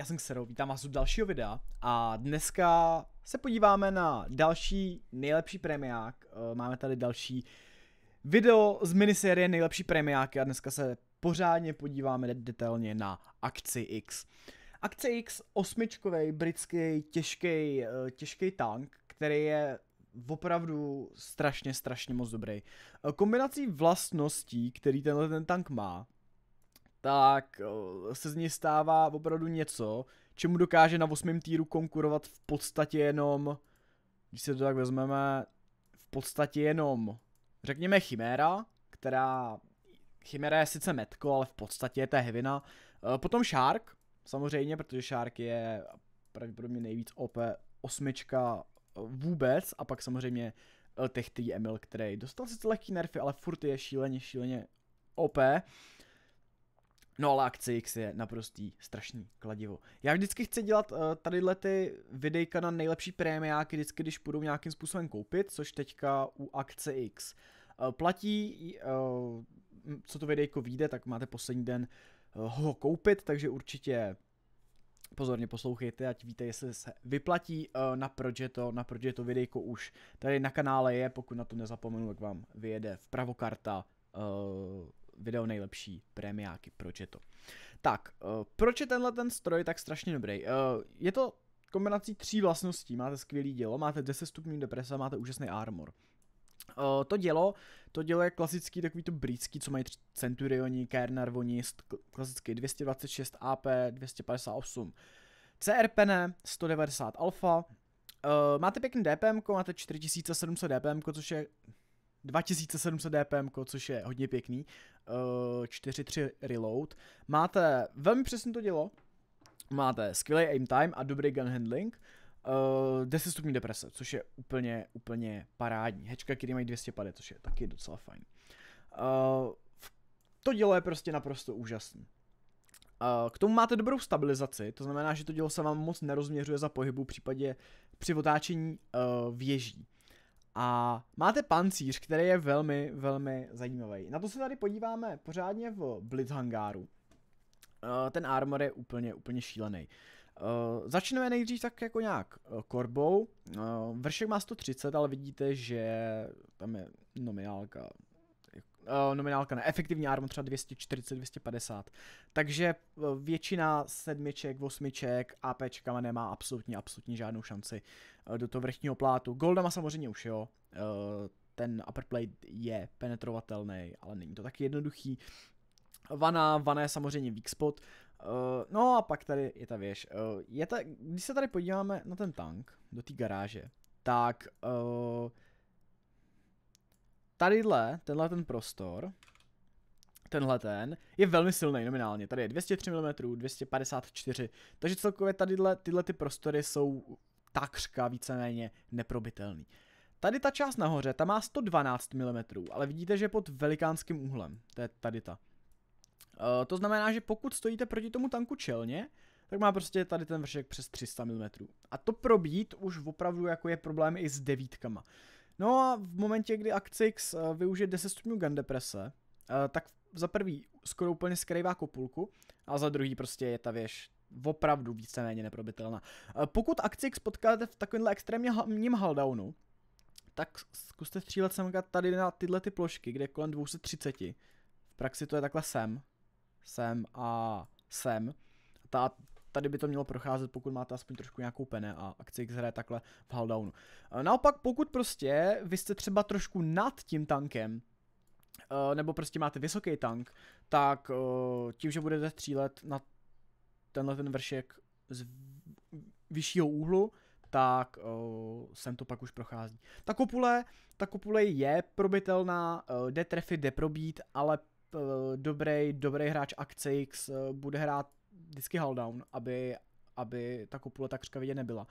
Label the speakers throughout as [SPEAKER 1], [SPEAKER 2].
[SPEAKER 1] já jsem Xero, vítám vás u dalšího videa a dneska se podíváme na další nejlepší premiák. Eh, máme tady další video z minisérie nejlepší premiáky a dneska se pořádně podíváme detailně na akci X. Akce X, osmičkový britský těžký, eh, těžký tank, který je opravdu strašně, strašně moc dobrý. Eh, kombinací vlastností, který tenhle ten tank má, tak eh, se z ní stává opravdu něco, čemu dokáže na osmém týru konkurovat v podstatě jenom, když se to tak vezmeme, v podstatě jenom, řekněme, Chimera, která, Chimera je sice metko, ale v podstatě je hevina. Eh, potom Shark, samozřejmě, protože Shark je pravděpodobně nejvíc OP osmička eh, vůbec a pak samozřejmě Tech Emil, který dostal sice lehký nerfy, ale furt je šíleně, šíleně OP. No ale akce X je naprostý strašný kladivo. Já vždycky chci dělat uh, tadyhle ty videjka na nejlepší prémiáky, vždycky když půjdu nějakým způsobem koupit, což teďka u akce X. Uh, platí, uh, co to videjko vyjde, tak máte poslední den uh, ho koupit, takže určitě pozorně poslouchejte, ať víte, jestli se vyplatí uh, na proč je to, na proč je to videjko už tady na kanále je, pokud na to nezapomenu, jak vám vyjede vpravo karta uh, video nejlepší premiáky, proč je to. Tak, uh, proč je tenhle ten stroj tak strašně dobrý? Uh, je to kombinací tří vlastností. Máte skvělý dělo, máte 10 stupňů depresa, máte úžasný armor. Uh, to dělo, to dělo je klasický takový to britský, co mají Centurioni, Vonist, klasický 226 AP, 258 CRPN, 190 alfa. Uh, máte pěkný DPM, máte 4700 DPM, což je 2700 DPM, což je hodně pěkný uh, eh, 3 Reload. Máte, velmi přesně to dělo, máte skvělý aim time a dobrý gun handling, uh, eh, 10 stupňů deprese, což je úplně, úplně parádní. Hečka, který mají 250, což je taky docela fajn. Uh, to dělo je prostě naprosto úžasný. K tomu máte dobrou stabilizaci, to znamená, že to dělo se vám moc nerozměřuje za pohybu, případě při otáčení věží. A máte pancíř, který je velmi, velmi zajímavý. Na to se tady podíváme pořádně v Uh, Ten armor je úplně, úplně šílený. Uh, začneme nejdřív tak jako nějak uh, korbou. Uh, vršek má 130, ale vidíte, že tam je nominálka uh, nominálka na efektivní armu třeba 240, 250. Takže uh, většina sedmiček, osmiček, APčkama nemá absolutně, absolutně žádnou šanci uh, do toho vrchního plátu. Goldama samozřejmě už jo, uh, ten upper plate je penetrovatelný, ale není to tak jednoduchý. Vana, vana je samozřejmě weak spot. Uh, no a pak tady je ta věž. Uh, je ta, když se tady podíváme na ten tank, do té garáže, tak uh, tadyhle, tenhle ten prostor, tenhle ten, je velmi silný nominálně. Tady je 203 mm, 254, takže celkově tadyhle, tyhle ty prostory jsou takřka víceméně neprobitelný. Tady ta část nahoře, ta má 112 mm, ale vidíte, že je pod velikánským úhlem. To je tady ta. E, to znamená, že pokud stojíte proti tomu tanku čelně, tak má prostě tady ten vršek přes 300 mm. A to probít už opravdu jako je problém i s devítkama. No a v momentě, kdy Actix eh, využije 10 stupňů gun deprese, eh, tak za prvý skoro úplně skrývá kopulku a za druhý prostě je ta věž opravdu víceméně neprobitelná. Eh, pokud Actix potkáte v takovémhle extrémním haldownu, tak zkuste střílet sem tady na tyhle ty plošky, kde je kolem 230. V praxi to je takhle sem, sem a sem. Ta tady by to mělo procházet, pokud máte aspoň trošku nějakou pene a akci X hraje takhle v Haldownu. Naopak, pokud prostě vy jste třeba trošku nad tím tankem, eh, nebo prostě máte vysoký tank, tak eh, tím, že budete střílet na tenhle ten vršek z vyššího úhlu, tak uh, sem to pak už prochází. Ta kopule, ta kopule je probitelná, uh, jde trefit, jde probít, ale uh, dobrý, dobrý hráč X uh, bude hrát vždycky hull down, aby, aby ta kopule tak vidět nebyla.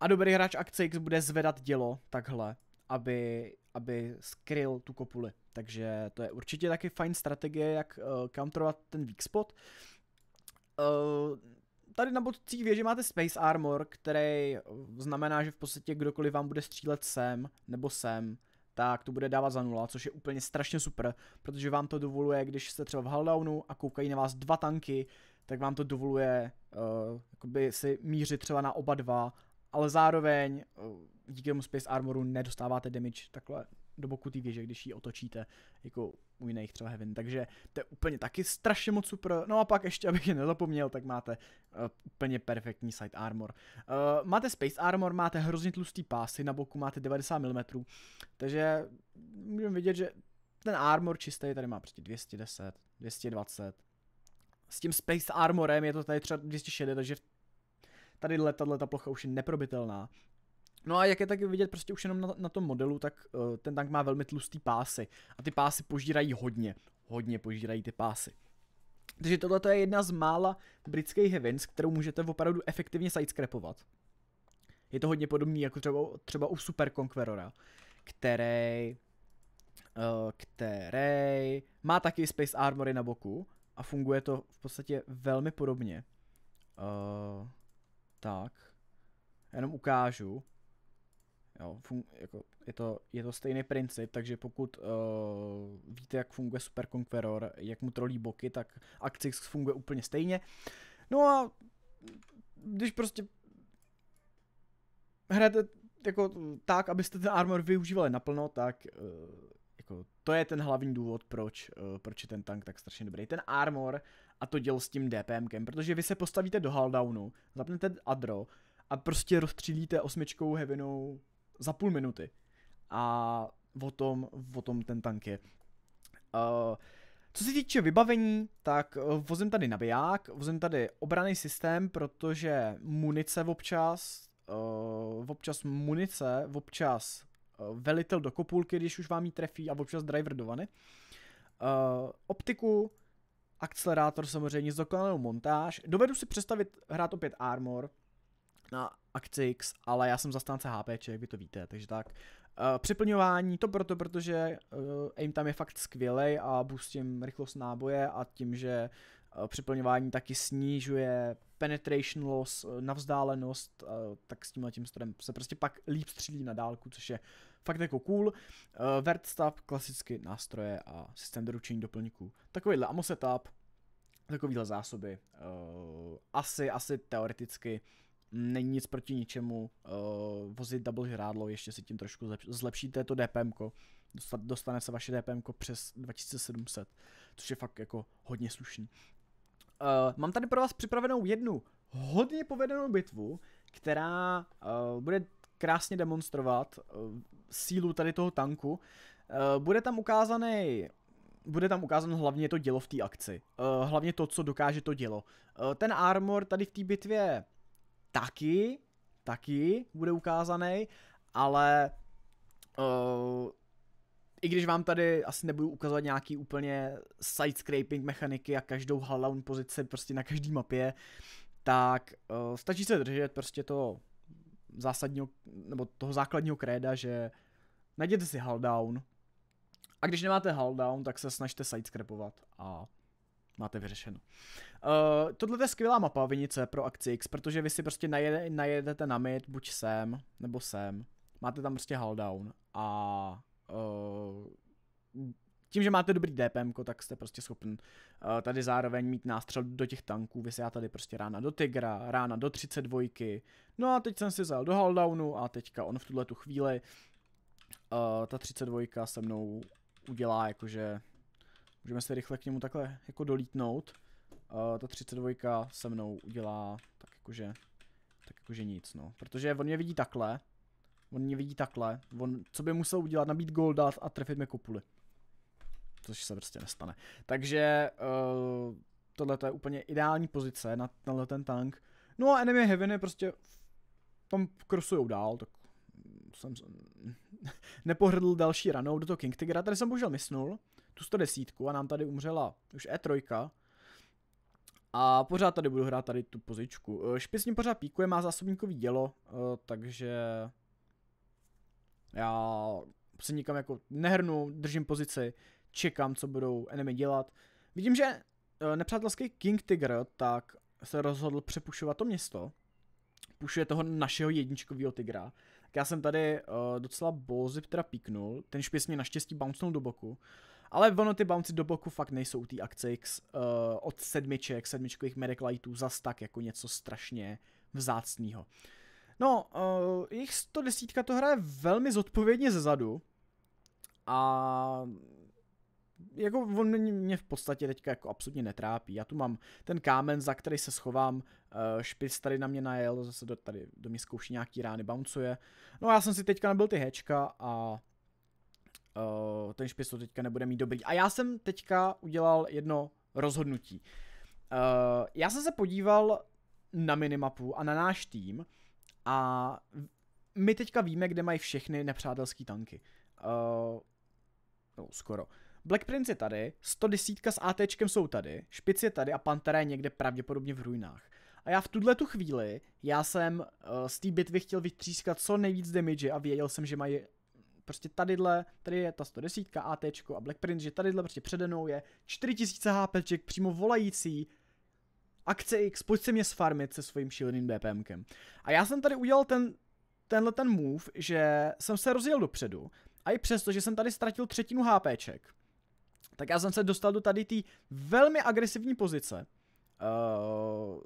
[SPEAKER 1] A dobrý hráč akce X bude zvedat dělo takhle, aby, aby skryl tu kopuli. Takže to je určitě taky fajn strategie, jak uh, counterovat ten weak spot. Uh, tady na bodcích věže máte Space Armor, který znamená, že v podstatě kdokoliv vám bude střílet sem nebo sem, tak to bude dávat za nula, což je úplně strašně super, protože vám to dovoluje, když jste třeba v Halldownu a koukají na vás dva tanky, tak vám to dovoluje uh, si mířit třeba na oba dva, ale zároveň uh, díky tomu Space Armoru nedostáváte damage takhle do boku té věže, když ji otočíte, jako u jiných třeba Heaven. Takže to je úplně taky strašně moc super. No a pak ještě, abych je nezapomněl, tak máte uh, úplně perfektní side armor. Uh, máte space armor, máte hrozně tlustý pásy, na boku máte 90 mm, takže můžeme vidět, že ten armor čistý tady má prostě 210, 220, s tím Space Armorem je to tady třeba 260, takže tady tahle ta plocha už je neprobitelná. No a jak je tak vidět prostě už jenom na, na tom modelu, tak uh, ten tank má velmi tlustý pásy. A ty pásy požírají hodně. Hodně požírají ty pásy. Takže tohle je jedna z mála britských heavens, kterou můžete opravdu efektivně sidescrapovat. Je to hodně podobný jako třeba, třeba u Super Conquerora, který, uh, který má taky Space Armory na boku, a funguje to v podstatě velmi podobně. Uh, tak, jenom ukážu. Jo, fun- jako je, to, je to stejný princip, takže pokud uh, víte, jak funguje Super Conqueror, jak mu trolí boky, tak Axix funguje úplně stejně. No a když prostě hrajete jako tak, abyste ten armor využívali naplno, tak uh, jako, to je ten hlavní důvod, proč, uh, proč je ten tank tak strašně dobrý. Ten armor a to děl s tím DPMkem, protože vy se postavíte do haldownu, zapnete adro a prostě rozstřílíte osmičkou heavinou za půl minuty. A o tom, o tom ten tank je. Uh, co se týče vybavení, tak eh, vozím tady nabiják, vozím tady obraný systém, protože munice občas, uh, občas munice, občas Eh, velitel do kopulky, když už vám ji trefí a občas driver do vany. Uh, optiku, akcelerátor samozřejmě, zdokonalou montáž. Dovedu si představit hrát opět Armor na Actix, ale já jsem zastánce jak vy to víte, takže tak. Uh, eh, připlňování, to proto, protože uh, aim tam je fakt skvělej a boostím rychlost náboje a tím, že Eh, připlňování taky snižuje penetration loss eh, na vzdálenost, eh, tak s tímhle tím strojem se prostě pak líp střílí na dálku, což je fakt jako cool. Vert setup, klasicky nástroje a systém doručení doplňků. Takovýhle ammo setup, takovýhle zásoby. Asi, asi teoreticky není nic proti ničemu. Vozit double žrádlo, ještě si tím trošku zlepšíte to DPM, -ko. dostane se vaše DPM přes 2700, což je fakt jako hodně slušný. Eh, mám tady pro vás připravenou jednu hodně povedenou bitvu, která uh, bude krásně demonstrovat uh, sílu tady toho tanku. Uh, bude tam ukázaný bude tam ukázáno hlavně to dělo v té akci. Uh, hlavně to, co dokáže to dělo. Uh, ten armor tady v té bitvě taky, taky bude ukázaný, ale uh, i když vám tady asi nebudu ukazovat nějaký úplně sidescraping mechaniky a každou hull pozici prostě na každý mapě, tak uh, stačí se držet prostě to zásadního, nebo toho základního kréda, že najděte si hull down a když nemáte hull down, tak se snažte sidescrapovat a máte vyřešeno. Uh, tohle je skvělá mapa Vinice pro akci X, protože vy si prostě najede, najedete na mid, buď sem, nebo sem. Máte tam prostě hull down a Eh, tím, že máte dobrý DPM, tak jste prostě schopen uh, tady zároveň mít nástřel do těch tanků. Vy se já tady prostě rána do Tigra, rána do 32. No a teď jsem si zajel do Haldownu a teďka on v tuhle tu chvíli uh, ta 32 se mnou udělá jakože můžeme se rychle k němu takhle jako dolítnout. Uh, ta 32 se mnou udělá tak jakože tak jakože nic no, protože on mě vidí takhle On mě vidí takhle. On, co by musel udělat? Nabít goldat a trefit mi kopuly. Což se prostě nestane. Takže uh, tohle je úplně ideální pozice na tenhle ten tank. No a Enemy Heaven je prostě tam krosujou dál, tak jsem nepohrdl další ranou do toho King Tigra, tady jsem bohužel mysnul tu 110 a nám tady umřela už E3 a pořád tady budu hrát tady tu pozičku. Eh, špic pořád píkuje, má zásobníkový dělo, eh, takže já se nikam jako nehrnu, držím pozici, čekám, co budou enemy dělat. Vidím, že eh, nepřátelský King Tiger tak se rozhodl přepušovat to město. Pušuje toho našeho jedničkového tigra. Tak já jsem tady uh, docela bolzip teda píknul. Ten špěs mě naštěstí bouncnul do boku. Ale ono ty bounce do boku fakt nejsou u té akce X uh, eh, od sedmiček, sedmičkových medic lightů zas tak jako něco strašně vzácného. No, uh, eh, 110 to hraje velmi zodpovědně zezadu a jako on mě, mě v podstatě teďka jako absolutně netrápí. Já tu mám ten kámen, za který se schovám, eh, špic tady na mě najel, zase do, tady do mě zkouší nějaký rány, bouncuje. No já jsem si teďka nabil ty hečka a uh, ten špic to teďka nebude mít dobrý. A já jsem teďka udělal jedno rozhodnutí. Uh, já jsem se podíval na minimapu a na náš tým a my teďka víme, kde mají všechny nepřátelské tanky. Uh, no, skoro. Black Prince je tady, 110 s AT jsou tady, špic je tady a Pantera je někde pravděpodobně v ruinách. A já v tuhle tu chvíli, já jsem uh, z té bitvy chtěl vytřískat co nejvíc damage a věděl jsem, že mají prostě tadyhle, tady je ta 110 AT a Black Prince, že tadyhle prostě přede mnou je 4000 HPček přímo volající Akce X, pojď se mě sfarmit se svým šíleným DPMkem. A já jsem tady udělal ten, tenhle ten move, že jsem se rozjel dopředu a i přesto, že jsem tady ztratil třetinu HPček, tak já jsem se dostal do tady té velmi agresivní pozice, uh,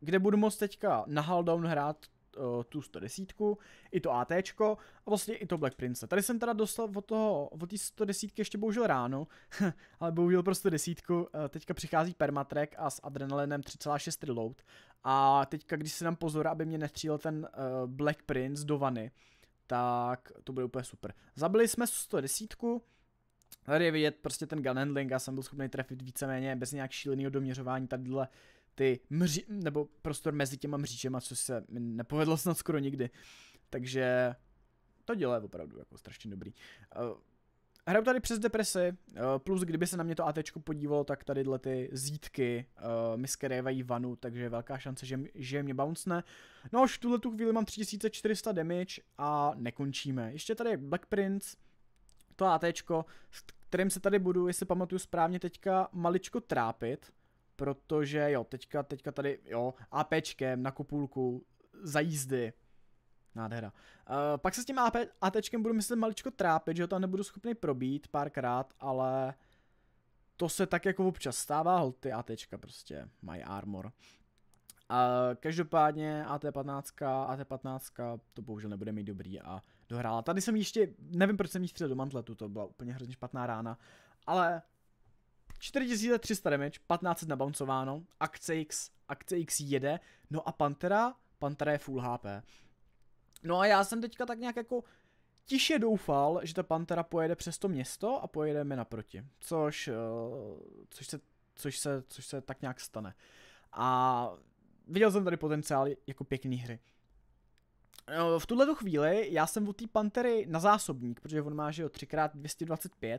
[SPEAKER 1] kde budu moct teďka na Halldown hrát Eh, tu 110, i to AT a vlastně i to Black Prince. Tady jsem teda dostal od toho, od té 110 ještě bohužel ráno, ale bohužel prostě desítku. Eh, teďka přichází Permatrek a s adrenalinem 3,6 load. a teďka, když se nám pozor, aby mě nestřílel ten eh, Black Prince do vany, tak to bude úplně super. Zabili jsme 110, tady je vidět prostě ten gun handling, já jsem byl schopný trefit víceméně bez nějak šíleného doměřování tadyhle ty mři, nebo prostor mezi těma mřížema, což se mi nepovedlo snad skoro nikdy. Takže to dělá opravdu jako strašně dobrý. Eh, hraju tady přes depresi, eh, plus kdyby se na mě to AT podívalo, tak tady ty zítky uh, mi skerévají vanu, takže je velká šance, že, že mě bouncne. No až v tuhle tu chvíli mám 3400 damage a nekončíme. Ještě tady je Black Prince, to AT, s kterým se tady budu, jestli pamatuju správně teďka, maličko trápit protože jo, teďka, teďka tady, jo, APčkem na kopulku za jízdy. Nádhera. Uh, pak se s tím AP, ATčkem budu myslet maličko trápit, že ho tam nebudu schopný probít párkrát, ale to se tak jako občas stává, hold, ty ATčka prostě mají armor. Eh, a uh, každopádně AT15, AT15 to bohužel nebude mít dobrý a dohrála. Tady jsem ještě, nevím proč jsem jí střel do mantletu, to byla úplně hrozně špatná rána, ale 4300 damage, 15 nabouncováno, akce X, akce X jede, no a Pantera, Pantera je full HP. No a já jsem teďka tak nějak jako tiše doufal, že ta Pantera pojede přes to město a pojedeme naproti, což, eh, což, se, což, se, což se tak nějak stane. A viděl jsem tady potenciál jako pěkný hry. No, v tuhle chvíli já jsem u té Pantery na zásobník, protože on má, že jo, 3x225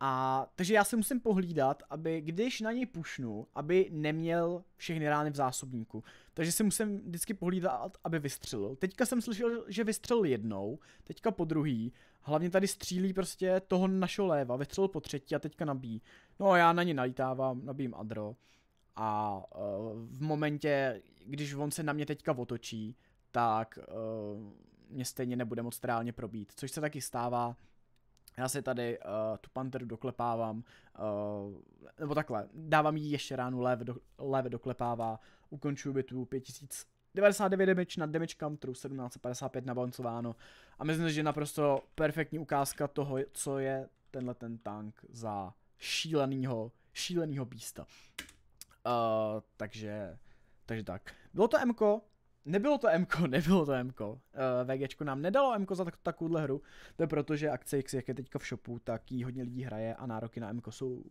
[SPEAKER 1] a takže já se musím pohlídat, aby když na něj pušnu, aby neměl všechny rány v zásobníku. Takže si musím vždycky pohlídat, aby vystřelil. Teďka jsem slyšel, že vystřelil jednou, teďka po druhý. Hlavně tady střílí prostě toho našeho léva, vystřelil po třetí a teďka nabíjí. No a já na ně nalítávám, nabím Adro. A uh, v momentě, když on se na mě teďka otočí, tak uh, mě stejně nebude moc reálně probít. Což se taky stává já si tady uh, tu panteru doklepávám, uh, nebo takhle, dávám jí ještě ránu, lev, do, lev doklepává, ukončuju bitvu 5000 99 damage na damage counteru, 1755 nabalancováno a myslím, že je naprosto perfektní ukázka toho, co je tenhle ten tank za šílenýho, šílenýho bísta. Uh, takže, takže tak. Bylo to Mko, Nebylo to MK, nebylo to MK. Uh, eh, VGčko nám nedalo MK za tak, takovouhle hru. To je proto, že akce X, jak je teďka v shopu, tak ji hodně lidí hraje a nároky na MK jsou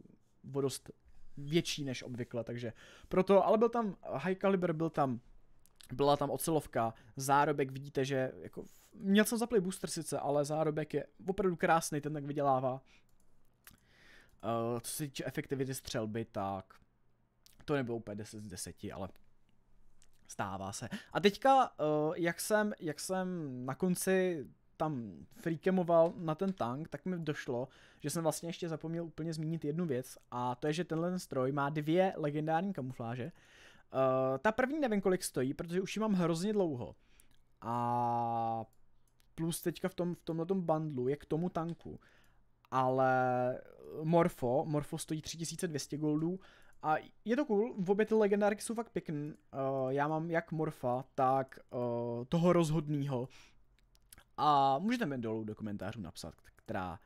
[SPEAKER 1] vodost větší než obvykle, takže proto, ale byl tam High Caliber, byl tam byla tam ocelovka, zárobek vidíte, že jako, měl jsem zaplý booster sice, ale zárobek je opravdu krásný, ten tak vydělává. Uh, co se týče efektivity střelby, tak to nebylo úplně 10 z 10, ale Stává se. A teďka, eh, jak jsem, jak jsem na konci tam freakemoval na ten tank, tak mi došlo, že jsem vlastně ještě zapomněl úplně zmínit jednu věc a to je, že tenhle ten stroj má dvě legendární kamufláže. Uh, ta první nevím, kolik stojí, protože už ji mám hrozně dlouho. A plus teďka v, tom, v tomhle bandlu je k tomu tanku. Ale Morfo, Morfo stojí 3200 goldů a je to cool, v obě ty legendárky jsou fakt pěkný. Uh, já mám jak Morfa, tak uh, toho rozhodného. A můžete mi dolů do komentářů napsat, která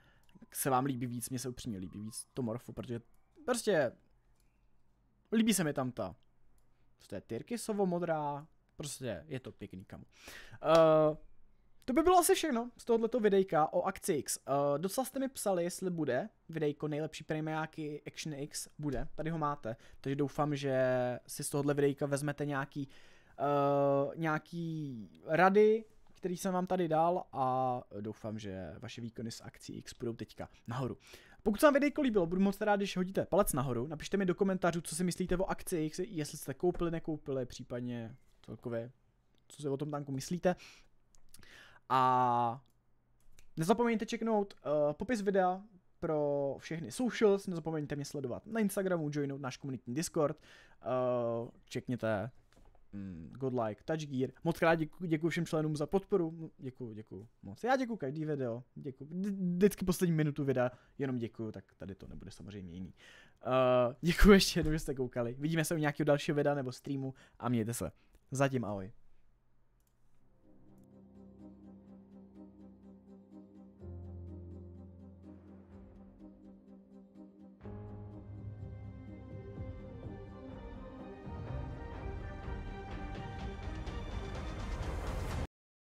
[SPEAKER 1] se vám líbí víc, mně se upřímně líbí víc to Morfo, protože prostě líbí se mi tam ta to je Tyrkisovo modrá, prostě je to pěkný kam. Uh, eh, to by bylo asi všechno z tohoto videjka o akci X. Uh, docela jste mi psali, jestli bude videjko nejlepší premiáky Action X. Bude, tady ho máte. Takže doufám, že si z tohohle videjka vezmete nějaký, uh, nějaký rady, který jsem vám tady dal a doufám, že vaše výkony z akcí X budou teďka nahoru. Pokud se vám videjko líbilo, budu moc rád, když hodíte palec nahoru, napište mi do komentářů, co si myslíte o akci X, jestli jste koupili, nekoupili, případně celkově, co si o tom tanku myslíte. A nezapomeňte čeknout uh, popis videa pro všechny socials, nezapomeňte mě sledovat na Instagramu, joinout náš komunitní Discord, uh, čekněte mm, good like, touch gear. Moc krát děkuji, děkuji všem členům za podporu, děkuji, děkuji moc. Já děkuji každý video, děkuji, vždycky poslední minutu videa, jenom děkuji, tak tady to nebude samozřejmě jiný. Uh, eh, děkuji ještě jednou, že jste koukali, vidíme se u nějakého dalšího videa nebo streamu a mějte se. Zatím ahoj.